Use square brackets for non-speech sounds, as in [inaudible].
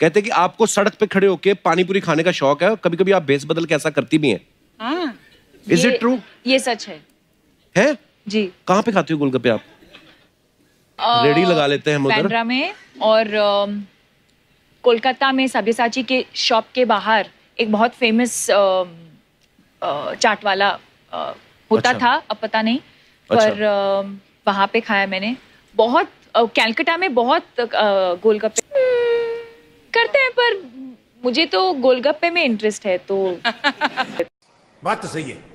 कहते कि आपको सड़क पे खड़े होके पानीपुरी खाने का शौक है कभी कभी आप भेस बदल के ऐसा करती भी है इज इट ट्रू ये सच है है जी कहाँ पे खाते हो गोलगप्पे आप रेडी लगा लेते हैं में और कोलकाता में सब्यसाची के शॉप के बाहर एक बहुत फेमस uh, चाट वाला होता अच्छा। था अब पता नहीं अच्छा। पर वहाँ पे खाया मैंने बहुत कैलकटा में बहुत गोलगप्पे मुझे तो गोलगप्पे में इंटरेस्ट है तो [laughs] बात तो सही है